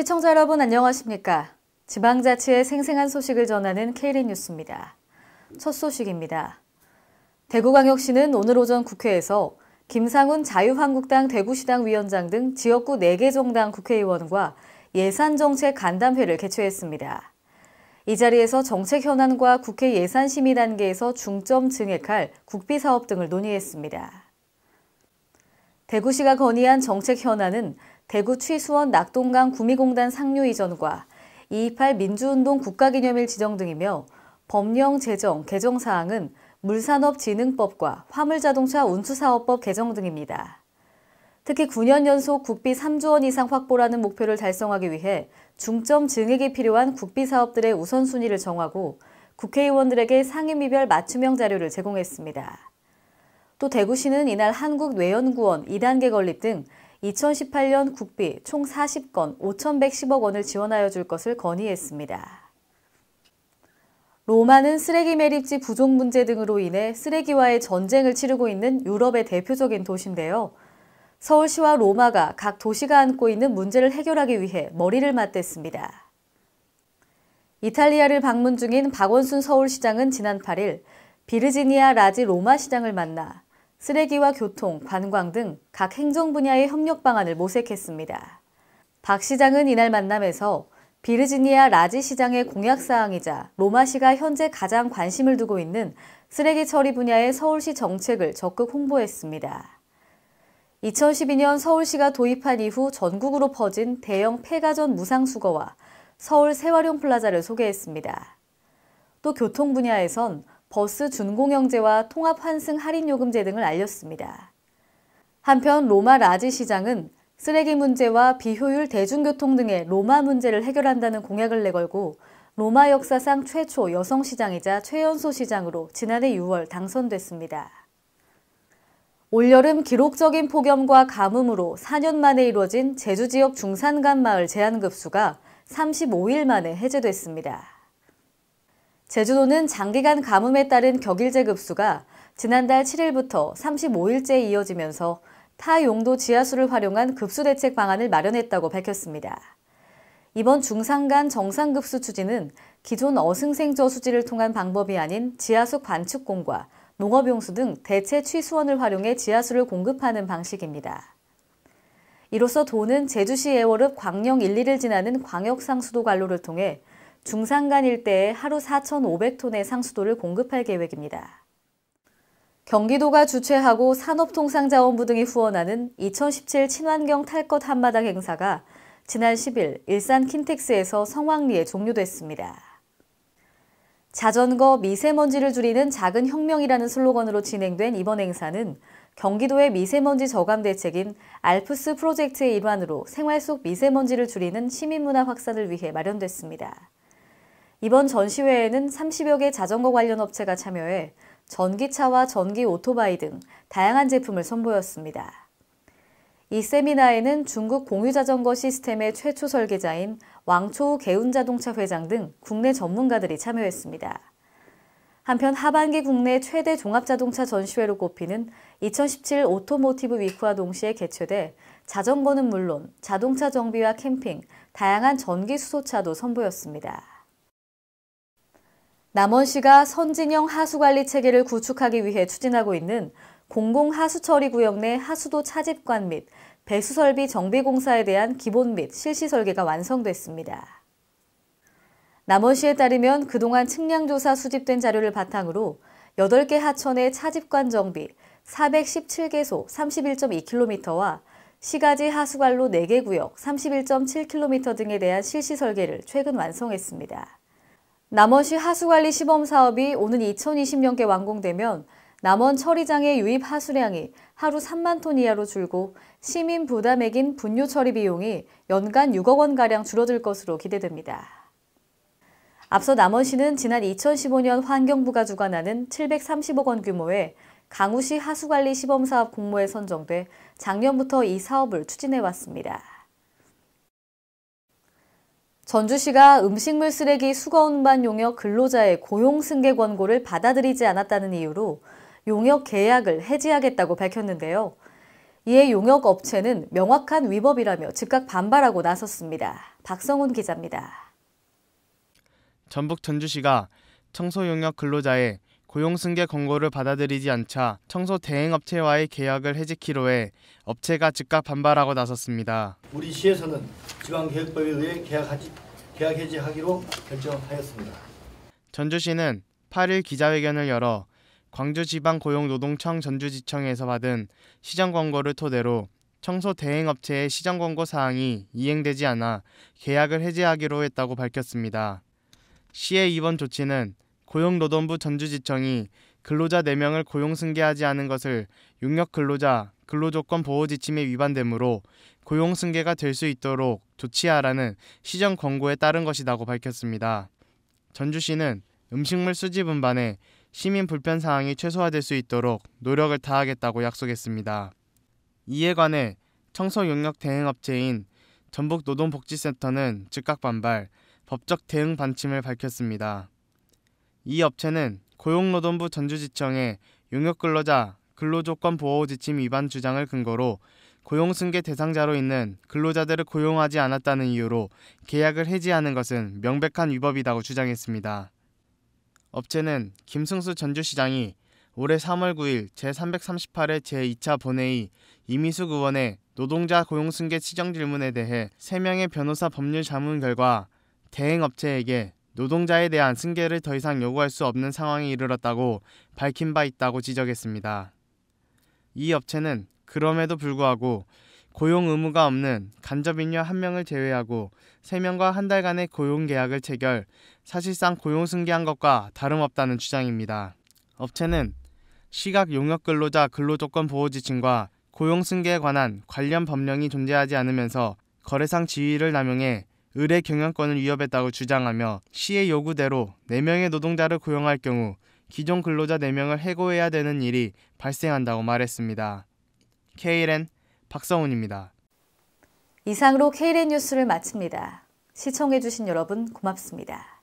시청자 여러분 안녕하십니까? 지방자치의 생생한 소식을 전하는 KLN 뉴스입니다. 첫 소식입니다. 대구광역시는 오늘 오전 국회에서 김상훈 자유한국당 대구시당 위원장 등 지역구 4개 정당 국회의원과 예산정책 간담회를 개최했습니다. 이 자리에서 정책 현안과 국회 예산 심의 단계에서 중점 증액할 국비 사업 등을 논의했습니다. 대구시가 건의한 정책 현안은 대구 취수원 낙동강 구미공단 상류 이전과 2.28 민주운동 국가기념일 지정 등이며 법령 제정, 개정 사항은 물산업진흥법과 화물자동차 운수사업법 개정 등입니다. 특히 9년 연속 국비 3조 원 이상 확보라는 목표를 달성하기 위해 중점 증액이 필요한 국비 사업들의 우선순위를 정하고 국회의원들에게 상임위별 맞춤형 자료를 제공했습니다. 또 대구시는 이날 한국외연구원 2단계 건립 등 2018년 국비 총 40건 5,110억 원을 지원하여 줄 것을 건의했습니다. 로마는 쓰레기 매립지 부족 문제 등으로 인해 쓰레기와의 전쟁을 치르고 있는 유럽의 대표적인 도시인데요. 서울시와 로마가 각 도시가 안고 있는 문제를 해결하기 위해 머리를 맞댔습니다. 이탈리아를 방문 중인 박원순 서울시장은 지난 8일 비르지니아 라지 로마 시장을 만나 쓰레기와 교통, 관광 등 각 행정 분야의 협력 방안을 모색했습니다. 박 시장은 이날 만남에서 비르지니아 라지 시장의 공약 사항이자 로마시가 현재 가장 관심을 두고 있는 쓰레기 처리 분야의 서울시 정책을 적극 홍보했습니다. 2012년 서울시가 도입한 이후 전국으로 퍼진 대형 폐가전 무상수거와 서울 세활용 플라자를 소개했습니다. 또 교통 분야에선 버스 준공영제와 통합환승 할인요금제 등을 알렸습니다. 한편 로마 라지 시장은 쓰레기 문제와 비효율 대중교통 등의 로마 문제를 해결한다는 공약을 내걸고 로마 역사상 최초 여성 시장이자 최연소 시장으로 지난해 6월 당선됐습니다. 올여름 기록적인 폭염과 가뭄으로 4년 만에 이뤄진 제주 지역 중산간 마을 제한급수가 35일 만에 해제됐습니다. 제주도는 장기간 가뭄에 따른 격일제 급수가 지난달 7일부터 35일째 이어지면서 타 용도 지하수를 활용한 급수 대책 방안을 마련했다고 밝혔습니다. 이번 중상간 정상급수 추진은 기존 어승생저 수지를 통한 방법이 아닌 지하수 관측공과 농업용수 등 대체 취수원을 활용해 지하수를 공급하는 방식입니다. 이로써 도는 제주시 애월읍 광령 1, 2를 지나는 광역상수도 관로를 통해 중산간 일대에 하루 4,500톤의 상수도를 공급할 계획입니다. 경기도가 주최하고 산업통상자원부 등이 후원하는 2017 친환경 탈것 한마당 행사가 지난 10일 일산 킨텍스에서 성황리에 종료됐습니다. 자전거 미세먼지를 줄이는 작은 혁명이라는 슬로건으로 진행된 이번 행사는 경기도의 미세먼지 저감 대책인 알프스 프로젝트의 일환으로 생활 속 미세먼지를 줄이는 시민문화 확산을 위해 마련됐습니다. 이번 전시회에는 30여 개 자전거 관련 업체가 참여해 전기차와 전기 오토바이 등 다양한 제품을 선보였습니다. 이 세미나에는 중국 공유자전거 시스템의 최초 설계자인 왕초우 개운자동차 회장 등 국내 전문가들이 참여했습니다. 한편 하반기 국내 최대 종합자동차 전시회로 꼽히는 2017 오토모티브 위크와 동시에 개최돼 자전거는 물론 자동차 정비와 캠핑, 다양한 전기 수소차도 선보였습니다. 남원시가 선진형 하수관리 체계를 구축하기 위해 추진하고 있는 공공하수처리 구역 내 하수도 차집관 및 배수설비 정비공사에 대한 기본 및 실시 설계가 완성됐습니다. 남원시에 따르면 그동안 측량조사 수집된 자료를 바탕으로 8개 하천의 차집관 정비 417개소 31.2km와 시가지 하수관로 4개 구역 31.7km 등에 대한 실시 설계를 최근 완성했습니다. 남원시 하수관리 시범사업이 오는 2020년께 완공되면 남원 처리장의 유입 하수량이 하루 3만 톤 이하로 줄고 시민 부담액인 분뇨 처리 비용이 연간 6억 원가량 줄어들 것으로 기대됩니다. 앞서 남원시는 지난 2015년 환경부가 주관하는 730억 원 규모의 강우시 하수관리 시범사업 공모에 선정돼 작년부터 이 사업을 추진해왔습니다. 전주시가 음식물 쓰레기 수거 운반 용역 근로자의 고용 승계 권고를 받아들이지 않았다는 이유로 용역 계약을 해지하겠다고 밝혔는데요. 이에 용역 업체는 명확한 위법이라며 즉각 반발하고 나섰습니다. 박성훈 기자입니다. 전북 전주시가 청소 용역 근로자의 고용 승계 권고를 받아들이지 않자 청소 대행 업체와의 계약을 해지키로 해 업체가 즉각 반발하고 나섰습니다. 우리 시에서는 지방계획법에 의해 계약하지, 계약 해지하기로 결정하였습니다. 전주시는 8일 기자회견을 열어 광주지방고용노동청 전주지청에서 받은 시장 권고를 토대로 청소 대행 업체의 시장 권고 사항이 이행되지 않아 계약을 해지하기로 했다고 밝혔습니다. 시의 이번 조치는 고용노동부 전주지청이 근로자 4명을 고용 승계하지 않은 것을 용역 근로자 근로조건 보호 지침에 위반되므로 고용 승계가 될 수 있도록 조치하라는 시정 권고에 따른 것이라고 밝혔습니다. 전주시는 음식물 수집 분반에 시민 불편 사항이 최소화될 수 있도록 노력을 다하겠다고 약속했습니다. 이에 관해 청소 용역 대행업체인 전북노동복지센터는 즉각 반발, 법적 대응 반침을 밝혔습니다. 이 업체는 고용노동부 전주지청에 용역근로자 근로조건 보호 지침 위반 주장을 근거로 고용승계 대상자로 있는 근로자들을 고용하지 않았다는 이유로 계약을 해지하는 것은 명백한 위법이라고 주장했습니다. 업체는 김승수 전주시장이 올해 3월 9일 제338회 제2차 본회의 이미숙 의원의 노동자 고용승계 시정 질문에 대해 3명의 변호사 법률 자문 결과 대행업체에게 노동자에 대한 승계를 더 이상 요구할 수 없는 상황에 이르렀다고 밝힌 바 있다고 지적했습니다. 이 업체는 그럼에도 불구하고 고용 의무가 없는 간접인력 한명을 제외하고 세명과한 달간의 고용 계약을 체결, 사실상 고용 승계한 것과 다름없다는 주장입니다. 업체는 시각 용역 근로자 근로조건 보호 지침과 고용 승계에 관한 관련 법령이 존재하지 않으면서 거래상 지위를 남용해 을의 경영권을 위협했다고 주장하며 시의 요구대로 4명의 노동자를 고용할 경우 기존 근로자 4명을 해고해야 되는 일이 발생한다고 말했습니다. KLN 박성훈입니다. 이상으로 KLN 뉴스를 마칩니다. 시청해주신 여러분 고맙습니다.